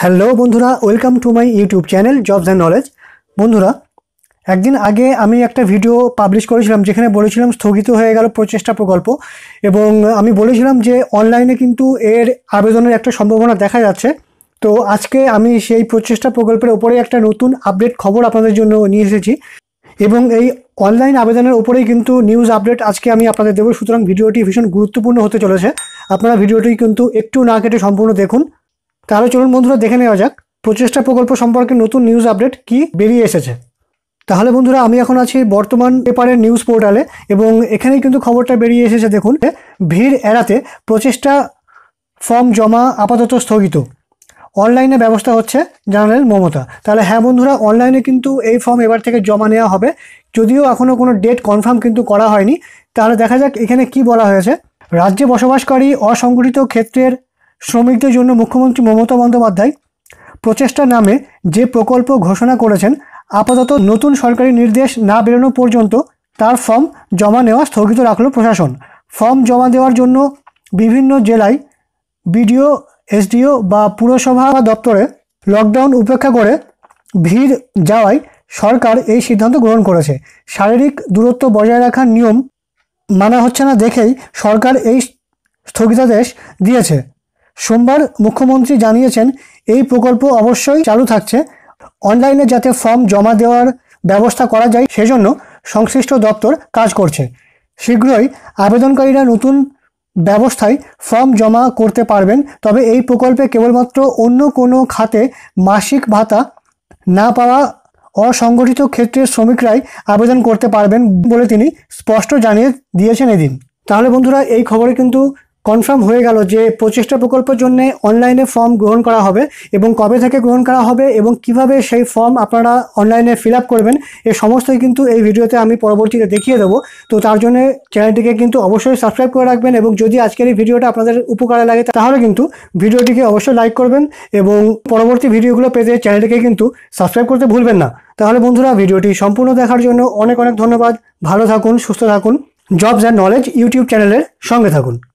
hello বন্ধুরা welcome to my YouTube channel jobs and knowledge বন্ধুরা একদিন আগে আমি একটা ভিডিও পাবলিশ করেছিলাম যেখানে বলেছিলাম স্থগিত হয়ে গেল প্রচেষ্টা প্রকল্প এবং আমি বলেছিলাম যে অনলাইনে কিন্তু এর আবেদনের একটা সম্ভাবনা দেখা যাচ্ছে তো আজকে আমি সেই প্রচেষ্টা প্রকল্পের ওপরে একটা নতুন আপডেট খবর আপনাদের জন্য নিয়ে এসেছি এবং এই অনলাইন আবেদনের উপরেই কিন্তু নিউজ আপডেট আজকে আমি আপনাদের দেবো সুতরাং ভিডিওটি ভীষণ গুরুত্বপূর্ণ হতে চলেছে আপনারা ভিডিওটি কিন্তু একটু না কেটে সম্পূর্ণ দেখুন তাহলে চলুন বন্ধুরা দেখে নেওয়া যাক প্রচেষ্টা প্রকল্প সম্পর্কে নতুন নিউজ আপডেট কি বেরিয়ে এসেছে তাহলে বন্ধুরা আমি এখন আছি বর্তমান পেপারের নিউজ পোর্টালে এবং এখানেই কিন্তু খবরটা বেরিয়ে এসেছে দেখুন ভিড় এড়াতে প্রচেষ্টা ফর্ম জমা আপাতত স্থগিত অনলাইনে ব্যবস্থা হচ্ছে জানালেন মমতা তাহলে হ্যাঁ বন্ধুরা অনলাইনে কিন্তু এই ফর্ম এবার থেকে জমা নেওয়া হবে যদিও এখনও কোনো ডেট কনফার্ম কিন্তু করা হয়নি তাহলে দেখা যাক এখানে কি বলা হয়েছে রাজ্যে বসবাসকারী অসংগঠিত ক্ষেত্রের শ্রমিকদের জন্য মুখ্যমন্ত্রী মমতা বন্দ্যোপাধ্যায় প্রচেষ্টা নামে যে প্রকল্প ঘোষণা করেছেন আপাতত নতুন সরকারি নির্দেশ না বেরোনো পর্যন্ত তার ফর্ম জমা নেওয়া স্থগিত রাখল প্রশাসন ফর্ম জমা দেওয়ার জন্য বিভিন্ন জেলায় বিডিও এসডিও বা পুরসভা বা দপ্তরে লকডাউন উপেক্ষা করে ভিড় যাওয়ায় সরকার এই সিদ্ধান্ত গ্রহণ করেছে শারীরিক দূরত্ব বজায় রাখার নিয়ম মানা হচ্ছে না দেখেই সরকার এই স্থগিতাদেশ দিয়েছে সোমবার মুখ্যমন্ত্রী জানিয়েছেন এই প্রকল্প অবশ্যই চালু থাকছে অনলাইনে যাতে ফর্ম জমা দেওয়ার ব্যবস্থা করা যায় সেজন্য সংশ্লিষ্ট দপ্তর কাজ করছে শীঘ্রই আবেদনকারীরা নতুন ব্যবস্থায় ফর্ম জমা করতে পারবেন তবে এই প্রকল্পে কেবলমাত্র অন্য কোনো খাতে মাসিক ভাতা না পাওয়া অসংগঠিত ক্ষেত্রের শ্রমিকরাই আবেদন করতে পারবেন বলে তিনি স্পষ্ট জানিয়ে দিয়েছেন এদিন তাহলে বন্ধুরা এই খবরে কিন্তু কনফার্ম হয়ে গেল যে প্রচেষ্টা প্রকল্পের জন্য অনলাইনে ফর্ম গ্রহণ করা হবে এবং কবে থেকে গ্রহণ করা হবে এবং কিভাবে সেই ফর্ম আপনারা অনলাইনে ফিল করবেন এ সমস্তই কিন্তু এই ভিডিওতে আমি পরবর্তীতে দেখিয়ে দেবো তো তার জন্য চ্যানেলটিকে কিন্তু অবশ্যই সাবস্ক্রাইব করে রাখবেন এবং যদি আজকের এই ভিডিওটা আপনাদের উপকারে লাগে তাহলে কিন্তু ভিডিওটিকে অবশ্যই লাইক করবেন এবং পরবর্তী ভিডিওগুলো পেতে চ্যানেলটিকে কিন্তু সাবস্ক্রাইব করতে ভুলবেন না তাহলে বন্ধুরা ভিডিওটি সম্পূর্ণ দেখার জন্য অনেক অনেক ধন্যবাদ ভালো থাকুন সুস্থ থাকুন জবস অ্যান্ড নলেজ ইউটিউব চ্যানেলের সঙ্গে থাকুন